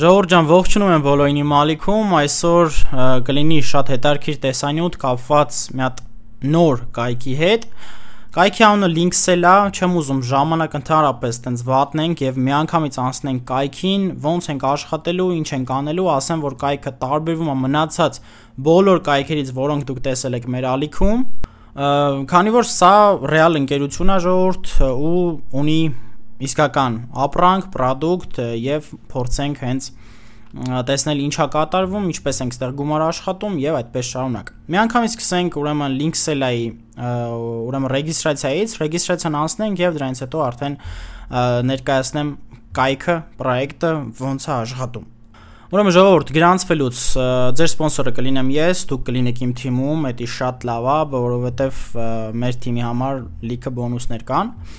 Ժողովուրդ ջան, ողջունում եմ բոլորին իմ ալիքում։ Այսօր կլինի շատ հետաքրքիր տեսանյութ կապված մի հատ նոր կայքի հետ։ Կայքի անունը Linksel է, չեմ ուզում ժամանակ ընդհանրապես տենց վատնենք եւ միանգամից անցնենք կայքին, ոնց ենք աշխատելու, ինչ ենք անելու, ասեմ, որ կայքը տարբերվում է մնացած բոլոր կայքերից, որոնք դուք տեսել եք մեր ալիքում։ Քանի որ սա ռեալ ընկերություն է, ժողովուրդ, ու ունի իսկական ապրանք, product եւ փորձենք հենց տեսնել ինչա կատարվում, ինչպես ենք ստեղ գումարը աշխատում եւ այդպես շարունակ։ Մի անգամից սկսենք ուրեմն Linksell-ի ուրեմն ռեգիստրացիայից, ռեգիստրացիան անցնենք եւ դրանից հետո արդեն ներկայացնեմ կայքը, պրոյեկտը ոնց է աշխատում։ Ուրեմն ժողովուրդ, գրանցվելուց ձեր սպոնսորը կլինեմ ես, դուք կլինեք իմ թիմում, դա շատ լավ է, որովհետեւ մեր թիմի համար լիքը բոնուսներ կան։ Ա,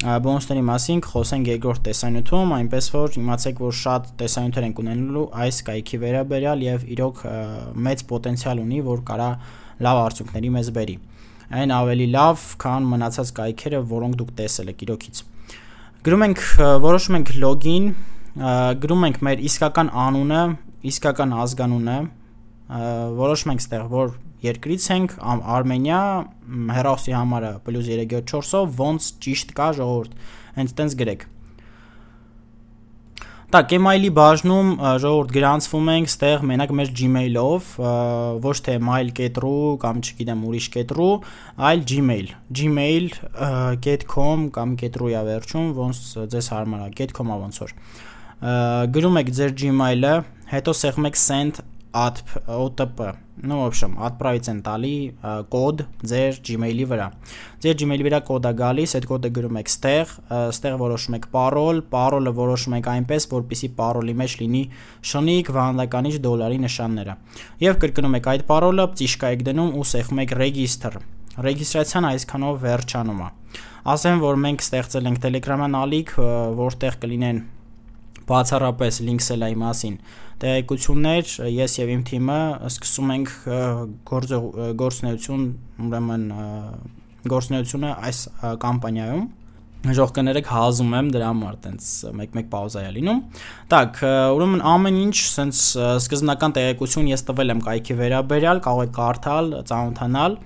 բոնուսների մասին կխոսենք երկրորդ տեսանյութում, այնպես որ իմացեք, որ շատ տեսանյութեր են ունենալու այս կայքի վերաբերյալ եւ իրոք մեծ պոտենցիալ ունի, որ կարա լավ արդյունքների մեզ բերի։ Այն ավելի լավ, քան մնացած կայքերը, որոնք դուք տեսել եք իրոքից։ Գրում ենք որոշում ենք լոգին, գրում ենք մեր իսկական անունը, իսկական ազգանունը, որոշում ենք ստեղ, որ երկրից ենք Արմենիա հերոսի համարը +3.4-ով ոնց ճիշտ կա ժողովուրդ։ Հենց տենց գրեք։ Դա Gmail-ի բաժնում ժողովուրդ գրանցվում ենք ստեղ մենակ մեր Gmail-ով, ոչ թե mail.ru կամ չգիտեմ ուրիշ կետրու, այլ Gmail, gmail.com կամ կետրուի ավերջում, ոնց ձեզ հարմար է, gmail.com-ա ոնց որ։ Գրում եք ձեր Gmail-ը, հետո սեղմեք send at otp ну в общем отправить են տալի կոդ ձեր Gmail-ի վրա։ Ձեր Gmail-ի վրա կոդը գալիս, այդ կոդը գրում եք ստեղ, ստեղ որոշում եք parol, parol-ը որոշում եք այնպես, որպիսի parol-ի մեջ լինի շնիկ, վանդականիչ դոլարի նշանները։ Եվ կրկնում եք այդ parol-ը, ճիշկա եք դնում ու սեղմում եք register։ Ռեգիստրացիան այսքանով վերջանում է։ Ասեմ, որ մենք ստեղծել ենք Telegram-յան ալիք, որտեղ կլինեն բացառապես links-ելայի մասին տեղեկություններ ես եւ իմ թիմը սկսում ենք գործ գործնեություն, ուրեմն գործնեությունը այս կամպանիայում ժող կներեք հազում եմ դրա համար տենց մեկ-մեկ պաուզա է լինում։ Так, ուրեմն ամեն ինչ սենց սկզբնական տեղեկություն ես տվել եմ կայքի վերաբերյալ, կարող եք կարդալ, ծանոթանալ,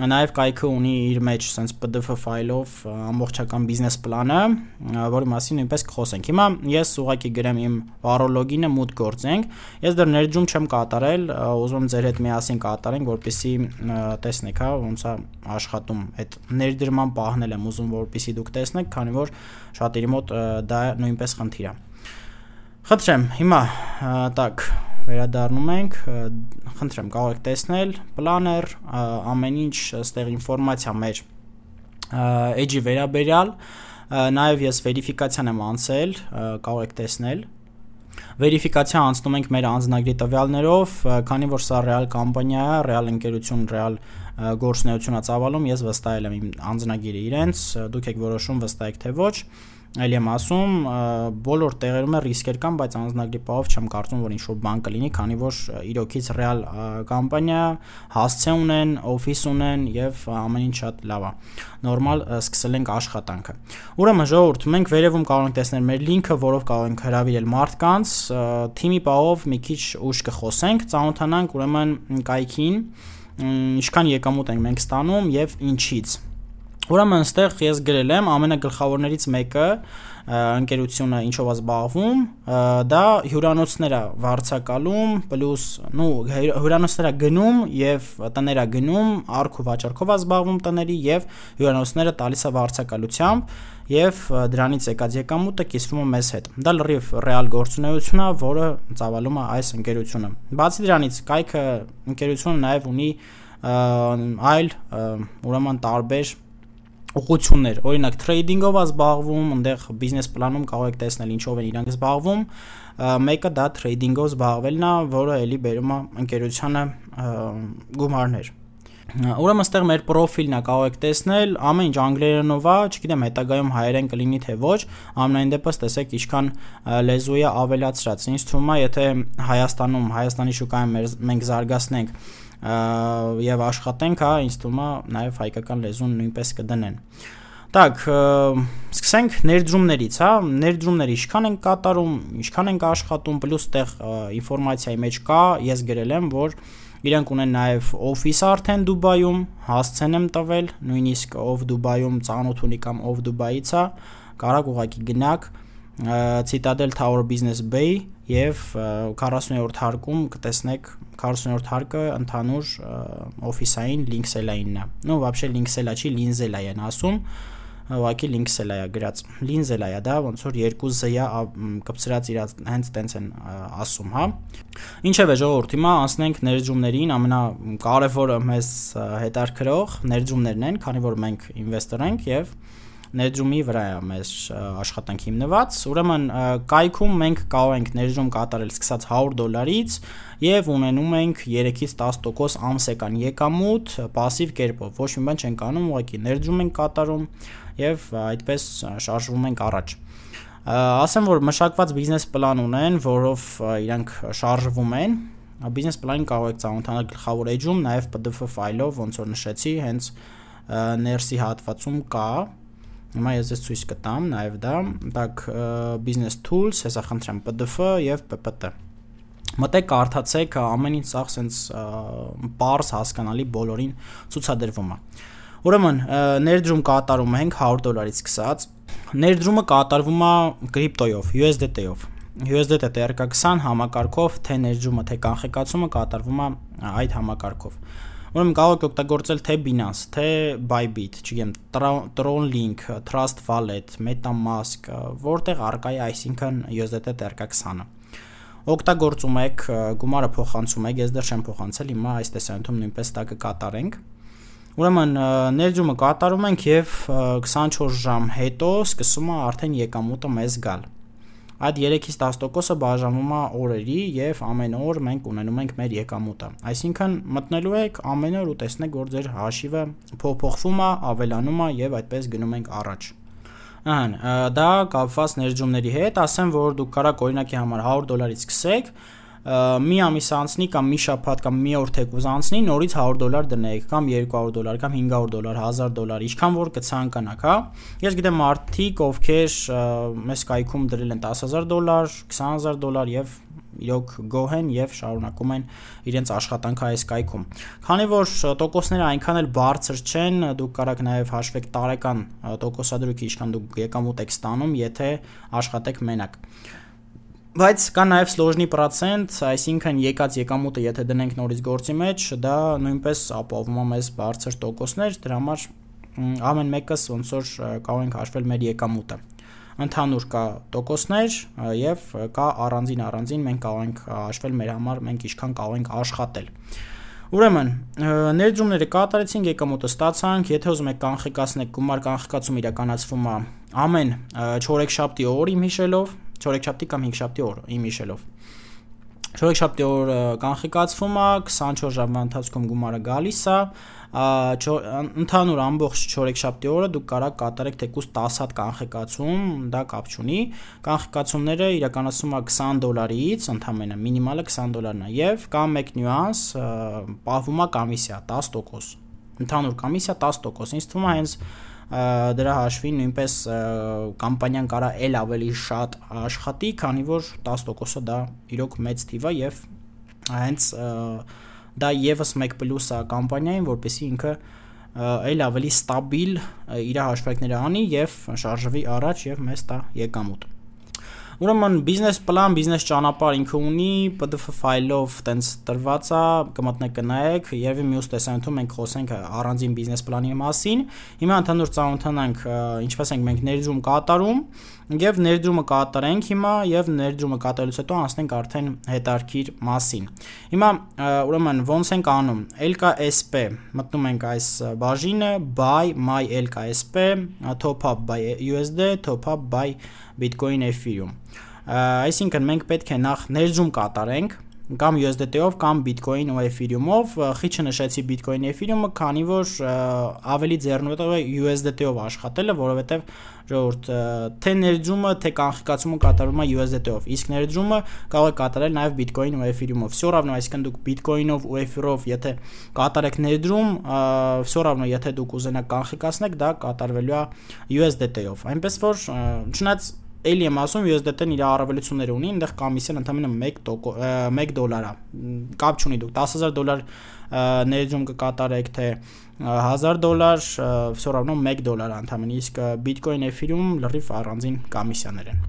Նաև կայքը ունի իր մեջ sense PDF ֆայլով ամբողջական բիզնես պլանը, որի մասին նույնպես կխոսենք։ Հիմա ես ուղակի գրեմ իմ վարոլոգինը մուտ գործենք։ Ես դեռ ներդրում չեմ կատարել, ուզում ձեր հետ միասին կատարենք, որպեսզի տեսնեք, հա, ոնց է աշխատում։ Այդ ներդրման պահն եմ ուզում, որպեսզի դուք տեսնեք, քանի որ շատերի մոտ դա նույնպես խնդիր է։ Խնդրեմ, հիմա, տակ, վերադառնում ենք, խնդրեմ, կարող եք տեսնել պլաներ, ամեն ինչ ստեղ ինֆորմացիա մեր edge-ի վերաբերյալ, նաև ես վերիֆիկացիան եմ անցել, կարող եք տեսնել Վերիֆիկացիա անցնում ենք մեր անձնագրի տվյալներով, քանի որ սա ռեալ կամպանիա է, ռեալ ընկերություն, ռեալ գործունեություն է ծավալում, ես վստահել եմ իմ անձնագիրը իրենց, դուք եք որոշում վստահեք թե ոչ։ Այլ եմ ասում, բոլոր տեղերում է ռիսկեր կան, բայց անznագրի պահով չեմ կարծում, որ ինչ-որ բան կլինի, քանի որ իրոքից ռեալ կամպանիա հասցե ունեն, օֆիս ունեն եւ ամեն ինչ շատ լավ է։ Նորմալ սկսել ենք աշխատանքը։ Ուրեմն ժողովուրդ, մենք վերևում կարող ենք տեսնել մեր լինքը, որով կարող ենք հրավիրել մարդկանց, թիմի պահով մի քիչ ուշ կխոսենք, ծանոթանանք ուրեմն կայքին, ինչքան եկամուտ ենք մենք ստանում եւ ինչից։ Ուրեմն այստեղ ես գրել եմ ամենագլխավորներից մեկը ընկերությունը ինչով է զբաղվում, դա հյուրանոցներ է վարձակալում, պլյուս, նու հյուրանոցներ է գնում եւ տներ է գնում, արք ու վաճառքով է զբաղվում տների եւ հյուրանոցները տալիս է վարձակալությամբ եւ դրանից եկած եկամուտը կիսվում է մեզ հետ։ Դա լրիվ ռեալ գործունեություն է, որը ծավալում է այս ընկերությունը։ Բացի դրանից, կայքը ընկերությունը նաեւ ունի այլ ուրեմն տարբեր ուղություններ, օրինակ trading-ով է զբաղվում, այնտեղ բիզնես պլանում կարող եք տեսնել ինչով են իրանք զբաղվում։ Մեկը դա trading-ով զբաղվելն է, որը էլի բերում է ընկերությանը գումարներ։ Ուրեմն այստեղ մեր պրոֆիլն է կարող եք տեսնել, ամեն ինչ անգլերենով է, չգիտեմ հետագայում հայերեն կլինի թե ոչ, ամենայն դեպս տեսեք ինչքան լեզու է ավելացրած։ Ինչ թվում է, եթե Հայաստանում, Հայաստանի շուկայում մենք զարգացնենք եւ աշխատենք, հա, ինձ թվում է նաեւ հայկական լեզուն նույնպես կդնեն։ Так, սկսենք ներդրումներից, հա, ներդրումները ինչքան են կատարում, ինչքան են աշխատում, պլյուս տեղ ինֆորմացիայի մեջ կա, ես գրել եմ, որ Իրանք ունեն նաև office արդեն Դուբայում, հասցեն եմ տվել, նույնիսկ ով Դուբայում ծանոթ ունի կամ ով Դուբայից է, հա, կարող ուղակի գնաք, Citadel Tower Business Bay եւ 40-րդ հարկում կտեսնեք 40-րդ հարկը ընդհանուր օֆիսային Linksel-այնն է։ Ну, вообще Linksel-ա չի, Linzel-ա են ասում ուղղակի linksel-ա է գրած։ Linzel-ա է դա, ոնց որ 2z-ը կպցրած իր հենց տենց են ասում, հա։ Ինչևէ, ժողովուրդ, հիմա անցնենք ներդրումներին, ամենակարևորը մեզ հետարքրող ներդրումներն են, քանի որ մենք ինվեստոր ենք եւ և ներդրումի վրա է մեր աշխատանք հիմնված։ Ուրեմն կայքում մենք կարող ենք ներդրում կատարել սկսած 100 դոլարից եւ ունենում ենք 3-ից 10% ամսական եկամուտ пассив կերպով։ Ոչ մի բան չենք անում, ուղղակի ներդրում ենք կատարում եւ այդպես շարժվում ենք առաջ ասեմ որ մշակված բիզնես պլան ունեն, որով իրանք շարժվում են բիզնես պլանին կարող եք ծանոթանալ գլխավոր edge-ում, նաև PDF ֆայլով, ոնց որ նշեցի, հենց ներսի հատվածում կա, Հիմա ես ձեզ ցույց կտամ նաև դա, տակ business tools, հեսա խնդրեմ PDF եւ PPT մտեք կարդացեք ամեն ինչ սաղ սենց բարս հասկանալի բոլորին ցուցադրվում է ուրեմն ներդրում կատարում ենք 100 դոլարից սկսած ներդրումը կատարվում է կրիպտոյով USDT-ով USDT TRK20 համակարգով թե ներդրումը թե կանխեկացումը կատարվում է այդ համակարգով Ուրեմն կարող եք օգտագործել թե Binance, թե Bybit, չգիտեմ, Tronlink, Trust Wallet, MetaMask, որտեղ արկա է, այսինքն USDT TRK20-ը օգտագործում եք, գումարը փոխանցում եք, ես դեռ չեմ փոխանցել, հիմա այս տեսանյութում նույնպես դա կկատարենք։ Ուրեմն ներդրումը կատարում ենք եւ 24 ժամ հետո սկսում է արդեն եկամուտը մեզ գալ։ Այդ 3-ից 10%-ը բաժանվում է օրերի եւ ամեն օր մենք ունենում ենք մեր եկամուտը։ Այսինքն մտնելու եք ամեն օր ու տեսնեք որ ձեր հաշիվը փոփոխվում է, ավելանում է եւ այդպես գնում ենք առաջ։ Ահա, դա կապված ներդրումների հետ, ասեմ որ դուք կարող օրինակի համար 100 դոլարից սկսեք, մի ամիս անցնի կամ մի շաբաթ կամ մի օր թեկուզ անցնի նորից 100 դոլար դնեք կամ 200 դոլար կամ 500 դոլար 1000 դոլար ինչքան որ կցանկանաք հա ես գիտեմ արդիկ ովքեր մեզ կայքում դրել են 10000 դոլար 20000 դոլար եւ իրոք գոհ են եւ շարունակում են իրենց աշխատանքը այս կայքում։ Քանի որ տոկոսները այնքան էլ բարձր չեն, դուք կարող նաեւ հաշվեք տարեկան տոկոսադրույքը ինչքան դուք եկամուտ եք ստանում, եթե աշխատեք մենակ։ Ա, Բայց կա նաև սլոժնի պրոցենտ, այսինքն եկած եկամուտը եթե դնենք նորից գործի մեջ, դա նույնպես ապահովում է մեզ բարձր տոկոսներ, դրա համար ամեն մեկս ոնց որ կարող ենք հաշվել մեր եկամուտը։ Ընդհանուր կա տոկոսներ եւ կա առանձին առանձին մենք կարող ենք հաշվել մեր համար մենք ինչքան կարող ենք աշխատել։ Ուրեմն, ներդրումները կատարեցինք, եկամուտը ստացանք, եթե ուզում եք կանխիկացնեք գումար կանխիկացում իրականացվում է ամեն 4-7 օրի հիշելով, 4-7-ի կամ 5-7-ի օր իմ հիշելով։ 4-7-ի օր կանխիկացվում է, 24 ժամվա ընթացքում գումարը գալիս է, ընդհանուր ամբողջ 4-7 օրը դուք կարող կատարեք թեկուզ 10 հատ կանխիկացում, դա կապ չունի։ Կանխիկացումները իրականացվում է 20 դոլարից, ընդամենը մինիմալը 20 դոլարն է եւ կամ մեկ նյուանս պահվում է կամիսիա 10%։ Ընդհանուր կամիսիա 10%։ Ինձ թվում է հենց դրա հաշվին նույնպես կամպանիան կարա էլ ավելի շատ աշխատի, քանի որ 10%-ը դա իրոք մեծ թիվ է եւ հենց դա եւս 1 պլյուս է կամպանիային, որովհետեւ ինքը այլ ավելի ստաբիլ իր հաշվարկները անի եւ շարժվի առաջ եւ մեզ տա եկամուտ։ Ուրեմն բիզնես պլան, բիզնես ճանապարհ ինքը ունի, PDF ֆայլով տենց տրված է, կմտնեք կնայեք, երևի մյուս տեսանյութում մենք խոսենք առանձին բիզնես պլանի մասին։ Հիմա ընդհանուր ծանոթանանք ինչպես ենք մենք ներդրում կատարում եւ ներդրումը կատարենք հիմա եւ ներդրումը կատարելուց հետո անցնենք արդեն հետարքիր մասին։ Հիմա ուրեմն ոնց ենք անում։ LKSP մտնում ենք այս բաժինը buy my LKSP top up by USD, top up by Bitcoin Ethereum։ Այսինքն մենք պետք է նախ ներդրում կատարենք կամ USDT-ով դե կամ Bitcoin ու Ethereum-ով, խիչը նշեցի Bitcoin-ը Ethereum-ը, քանի որ ավելի ձեռնտու է USDT-ով դե աշխատելը, որովհետև ժողովուրդ թե ներդրումը, թե կանխիկացումը կատարվում է USDT-ով։ դե Իսկ ներդրումը կարող է կատարել նաև Bitcoin ու Ethereum-ով։ Всё равно, այսինքն դուք Bitcoin-ով ու Ether-ով, եթե կատարեք ներդրում, всё равно, եթե դուք ուզենաք կանխիկացնեք, դա կատարվելու է USDT-ով։ Այնպես որ, չնայած էլի եմ ասում USDT-ն իր առավելությունները ունի, այնտեղ կամիսիան ընդամենը 1 1 դոլար է։ Կապ չունի դուք 10000 դոլար ներդրում կկատարեք թե 1000 դոլար, все равно 1 դոլար ընդամենը, իսկ Bitcoin Ethereum լրիվ առանձին կամիսիաներ են։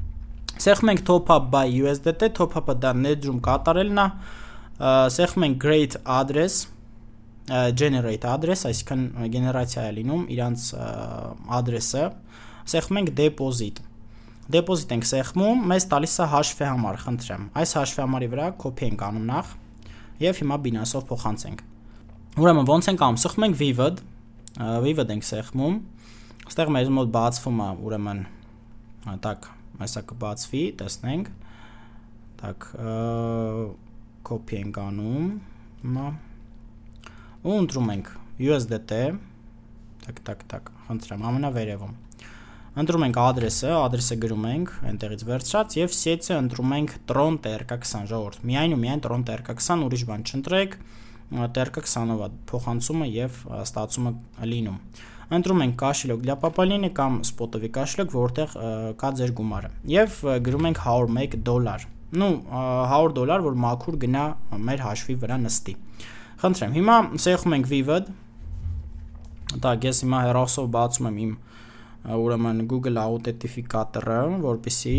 Սեղմ ենք top up by USDT, top up-ը դա ներդրում կատարելն է։ Սեղմ ենք great address generate address, այսինքն գեներացիա է լինում իրանց address-ը։ Սեղմ ենք deposit-ը դեպոզիտ ենք սեղմում, մեզ տալիս է հաշվի համար, խնդրեմ։ Այս հաշվի համարի վրա կոպի ենք անում նախ եւ հիմա Binance-ով փոխանցենք։ Ուրեմն ո՞նց ենք անում։ Սխում ենք Vivid, Vivid ենք սեղմում։ Այստեղ մեզ մոտ բացվում է ուրեմն так, այսա կբացվի, տեսնենք։ Так, կոպի ենք անում։ Հիմա ու ընտրում ենք USDT, տակ տակ տակ, խնդրեմ, ամենավերևում։ Ընտրում ենք ադրեսը, ադրեսը գրում ենք այնտեղից վերցրած եւ սեցը ընտրում ենք Tron TRK20 ժողովուրդ։ Միայն ու միայն Tron TRK20 ուրիշ բան չընտրեք։ TRK20-ով է փոխանցումը եւ ստացումը լինում։ Ընտրում ենք կաշելոկ լապապալինը կամ սպոտովի կաշելոկ, որտեղ կա ձեր գումարը։ Եվ գրում ենք 101 դոլար։ Ну 100 դոլար, որ մաքուր գնա մեր հաշվի վրա նստի։ Խնդրեմ, հիմա սեղում ենք Vivid։ Դա ես հիմա հերոսով բացում եմ իմ ուրեմն Google Authenticator-ը, որպիսի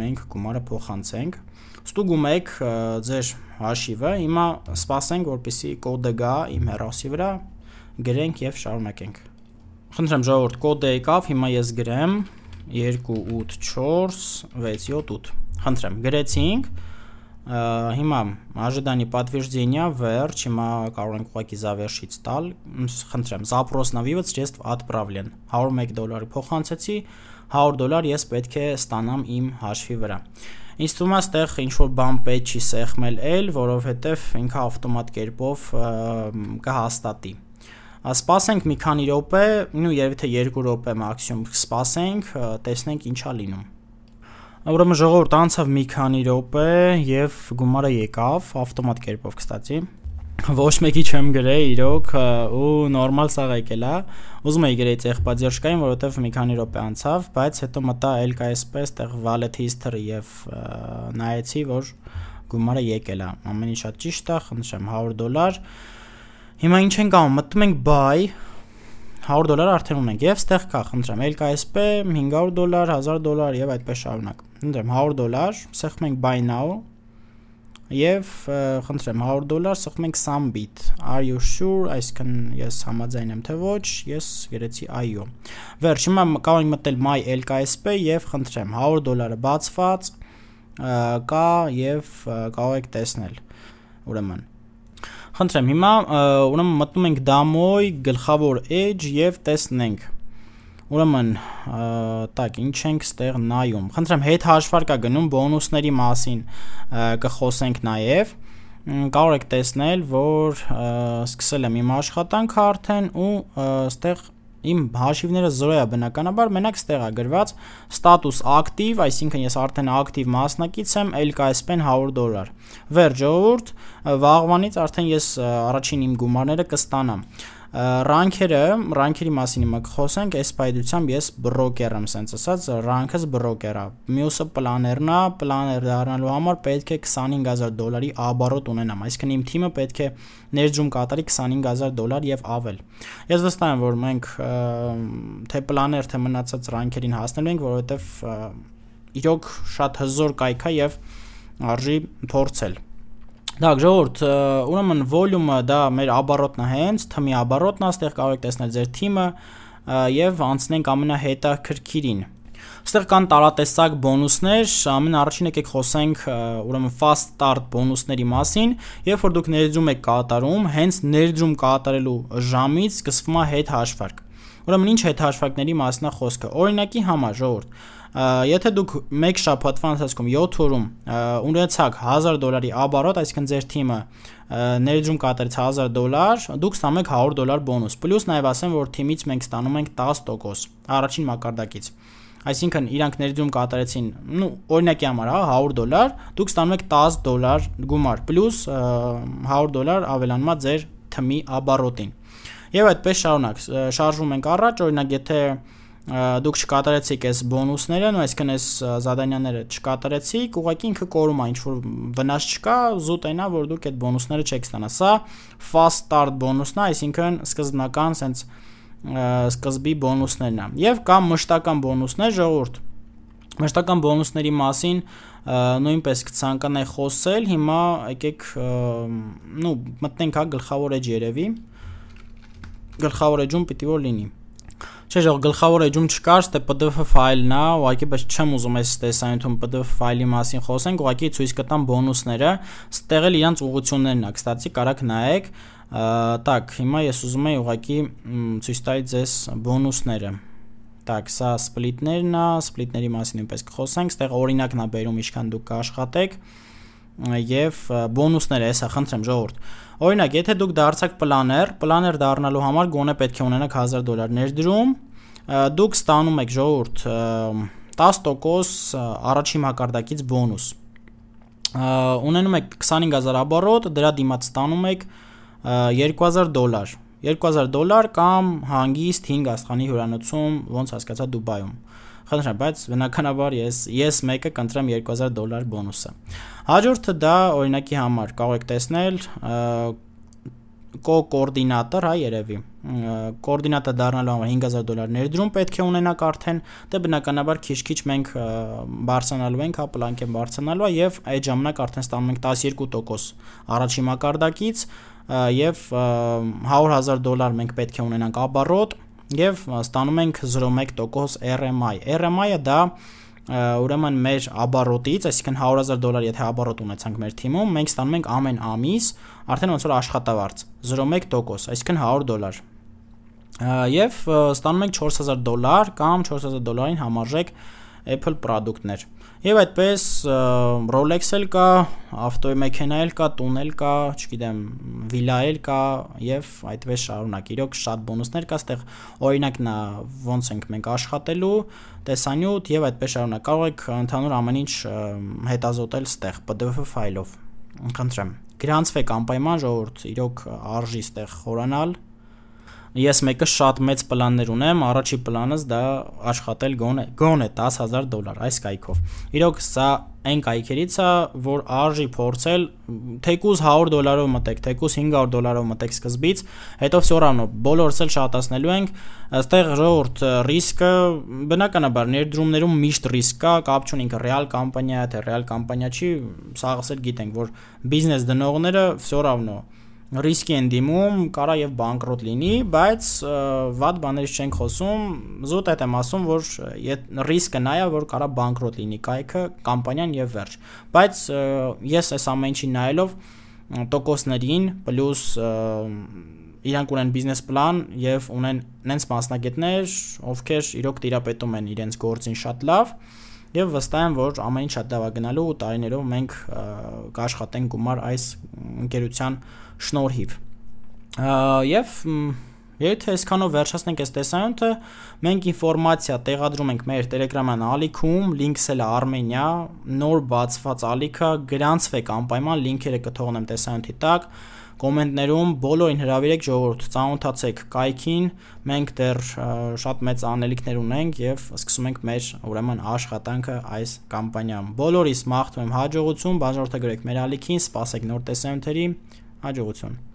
մենք գումարը փոխանցենք։ Ստուգում եք ձեր հաշիվը, հիմա սպասենք, որպիսի կոդը գա իմ հեռասի վրա, գրենք եւ շարունակենք։ Խնդրեմ ժողովուրդ կոդը եկավ, հիմա ես գրեմ 284678։ Խնդրեմ, գրեցինք հիմա ожидание подтверждения վերջ, հիմա կարող ենք ուղղակի զավերշից տալ, խնդրեմ, запрос на вывод средств отправлен։ 101 դոլարի փոխանցեցի, 100 դոլար ես պետք է ստանամ իմ հաշվի վրա։ Ինչ թվում է, ստեղ ինչ որ բան պետք չի սեղմել էլ, որովհետև ինքը ավտոմատ կերպով կհաստատի։ Սպասենք մի քանի րոպե, նույն երևի թե 2 րոպե մաքսիմում սպասենք, տեսնենք ինչա լինում։ Ուրեմն ժողովուրդ անցավ մի քանի րոպե եւ գումարը եկավ ավտոմատ կերպով, կստացի ոչ մեկի չեմ գրել իրոք ու նորմալ սաղ եկել է ուզում էի գրել ցեղ բաժերշկային որովհետև մի քանի րոպե անցավ բայց հետո մտա LKSP ստեղ wallet history եւ նայեցի որ գումարը եկել է ամեն ինչ շատ ճիշտ է խնդրեմ 100 դոլար հիմա ինչ ենք անում մտնում ենք buy 100 դոլար արդեն ունենք եւ ստեղ կա խնդրեմ LKSP 500 դոլար 1000 դոլար եւ այդպես շարունակ ընդեմ 100 դոլար, սեղմենք buy now եւ խնդրեմ 100 դոլար սեղմենք some bit. Are you sure? Այսինքն ես համաձայն եմ թե ոչ, ես գրեցի այո։ Վերջ, հիմա կարող ենք մտնել my LKSP եւ խնդրեմ 100 դոլարը բացված կա եւ կարող եք տեսնել։ Ուրեմն Խնդրեմ, հիմա ուրեմն մտնում ենք Damoy, գլխավոր edge եւ տեսնենք Ուրեմն, տակ ինչ ենք ստեղ նայում։ Խնդրեմ, հետ հաշվարկա գնում բոնուսների մասին կխոսենք նաև կարող եք տեսնել, որ սկսել եմ իմ աշխատանքը արդեն ու ստեղ իմ հաշիվները 0 է բնականաբար, մենակ ստեղ է գրված status active, այսինքն ես արդեն active մասնակից եմ LKSP-ն 100 դոլար։ Վերջ ժողովուրդ, վաղվանից արդեն ես առաջին իմ գումարները կստանամ։ Ռանկերը, ռանկերի մասին հիմա կխոսենք, այս պայծությամբ ես բրոկեր եմ, ասենց ասած, ռանկս բրոկեր է։ Մյուսը պլաներն է, պլաներ դառնալու համար պետք է 25000 դոլարի աբարոտ ունենամ, այսինքն իմ թիմը պետք է ներդրում կատարի 25000 դոլար եւ ավել։ Ես վստահ եմ, որ մենք թե պլաներ, թե մնացած ռանկերին հասնելու ենք, որովհետեւ իրոք շատ հզոր կայք է եւ արժի փորձել։ Դա ժողովուրդ, ուրեմն վոլյումը դա մեր աբարոտնա հենց, թմի աբարոտնա, այստեղ կարող եք տեսնել ձեր թիմը եւ անցնենք ամենահետաքրքիրին։ Այստեղ կան տարատեսակ բոնուսներ, ամենաառաջին եկեք խոսենք ուրեմն fast start բոնուսների մասին, երբ որ դուք ներդրում եք կատարում, հենց ներդրում կատարելու ժամից սկսվում է հետ հաշվարկ։ Ուրեմն ինչ հետ հաշվարկների մասն է խոսքը։ Օրինակի համար, ժողովուրդ, եթե դուք մեկ շաբաթվա ընթացքում 7 օրում ունեցաք 1000 դոլարի աբարոտ, այսինքն ձեր թիմը ներդրում կատարեց 1000 դոլար, դուք ստանում եք 100 դոլար բոնուս։ Պլյուս նաև ասեմ, որ թիմից մենք ստանում ենք 10% առաջին մակարդակից։ Այսինքն իրանք ներդրում կատարեցին, նու օրինակի համար, հա, 100 դոլար, դուք ստանում եք 10 դոլար գումար, պլյուս 100 դոլար ավելանմա ձեր թմի աբարոտին։ Եվ այդպես շարունակ շարժում ենք առաջ, օրինակ եթե դուք չկատարեցիք այս բոնուսները, նո այսինքն այս զադանյաները չկատարեցիք, ուղղակի ինքը կորում է, ինչ որ վնաս չկա, զուտ այնա, որ դուք այդ բոնուսները չեք ստանա։ Սա fast start բոնուսն է, այսինքն սկզբնական sense սկզբի բոնուսներն է։ Եվ կա մշտական բոնուսներ, ժողովուրդ։ Մշտական բոնուսների մասին նույնպես կցանկանայի խոսել, հիմա եկեք նու մտնենք հա գլխավոր edge երևի։ Գլխավոր edge-ում պիտի որ լինի։ Չէ, ժող գլխավոր էջում չկար, ստե PDF ֆայլն է, ուղղակի, բայց չեմ ուզում այս տեսանյութում PDF ֆայլի մասին խոսենք, ուղղակի ցույց կտամ բոնուսները, ստեղ էլ իրանց ուղություններն է, կստացի կարաք նայեք։ Так, հիմա ես ուզում եի ուղղակի ցույց տալ ձեզ բոնուսները։ Так, սա սպլիտներն է, սպլիտների մասին նույնպես կխոսենք, ստեղ օրինակն է բերում ինչքան դուք կաշխատեք։ կա եւ բոնուսները, հեսա խնդրեմ ժողովուրդ։ Օրինակ, եթե դուք դարձաք պլաներ, պլաներ դառնալու համար գոնե պետք է ունենաք 1000 դոլար ներդրում, դուք ստանում եք ժողովուրդ 10% առաջին հակարդակից բոնուս։ Ունենում եք 25000 оборот, դրա դիմաց ստանում եք 2000 դոլար։ 2000 դոլար կամ հանգիստ 5 աստղանի հյուրանոցում, ոնց հասկացա Դուբայում խնդրեմ, բայց բնականաբար ես ես մեկը կընտրեմ 2000 դոլար բոնուսը։ Հաջորդը դա օրինակի համար կարող եք տեսնել կոորդինատոր, հա, երևի։ Կոորդինատը դառնալու համար 5000 դոլար ներդրում պետք է ունենաք արդեն, դե բնականաբար քիչ-քիչ մենք բարձանալու ենք, հա, պլանկեն բարձանալու է հա, եւ այդ ժամանակ արդեն ստանում ենք 12% առաջի մակարդակից եւ 100 000 դոլար մենք պետք է ունենանք ապարոտ, եւ ստանում ենք 0.1% RMI։ RMI-ը դա ուրեմն մեր աբարոտից, այսինքն 100.000 դոլար եթե աբարոտ ունեցանք մեր թիմում, մենք ստանում ենք ամեն ամիս արդեն ոնց որ աշխատավարձ 0.1%, այսինքն 100 դոլար։ Եվ ստանում ենք 4000 դոլար կամ 4000 դոլարին համարժեք Apple product-ներ։ Եվ այդպես Rolex էլ կա, ավտոմեքենա էլ կա, տուն էլ կա, չգիտեմ, վիլա էլ կա եւ այդպես շարունակ։ Իրոք շատ բոնուսներ կա այդտեղ։ Օրինակ նա ոնց ենք մենք աշխատելու, տեսանյութ եւ այդպես շարունակ։ Կարող եք ընդհանուր ամեն ինչ հետազոտել ստեղ PDF ֆայլով։ Խնդրեմ գրանցվեք անպայման ժողովուրդ, իրոք արժի ստեղ խորանալ, ես մեկը շատ մեծ պլաններ ունեմ, առաջի պլանս դա աշխատել գոնե, գոնե 10000 դոլար այս կայքով։ Իրոք սա այն կայքերից է, որ արժի փորձել, թեկուզ 100 դոլարով մտեք, թեկուզ 500 դոլարով մտեք սկզբից, հետո все равно բոլորս էլ շատացնելու ենք, այստեղ ժողովուրդ ռիսկը բնականաբար ներդրումներում միշտ ռիսկ կա, կապ չունի ռեալ կամպանիա է, թե ռեալ կամպանիա չի, սաղս էլ գիտենք, որ բիզնես դնողները все равно ռիսկի են դիմում, կարա եւ բանկրոտ լինի, բայց ված բաներից չենք խոսում, զուտ այդ եմ ասում, որ ռիսկը նայա, որ կարա բանկրոտ լինի կայքը, կամպանիան եւ վերջ։ Բայց ես այս ամեն ինչին նայելով տոկոսներին պլյուս իրանք ունեն բիզնես պլան եւ ունեն նենց մասնագետներ, ովքեր իրոք տիրապետում են իրենց գործին շատ լավ, եւ վստահ եմ, որ ամեն ինչ շատ լավ է գնալու ու տարիներով մենք կաշխատենք գումար այս ընկերության շնորհիվ։ Եվ Եթե այսքանով վերջացնենք այս տեսանյութը, մենք ինֆորմացիա տեղադրում ենք մեր Telegram-յան ալիքում, links-ը լա Armenia, նոր բացված ալիքը, գրանցվեք անպայման, link-երը կթողնեմ տեսանյութի տակ, Կոմենտներում բոլորին հրավիրեք ժողովուրդ, ծանոթացեք կայքին, մենք դեռ շատ մեծ անելիքներ ունենք եւ սկսում ենք մեր ուրեմն աշխատանքը այս կամպանիայում։ Բոլորիս մաղթում եմ հաջողություն, բաժանորդագրեք մեր ալիքին, սպասեք նոր տեսանյութերի, հաջողություն։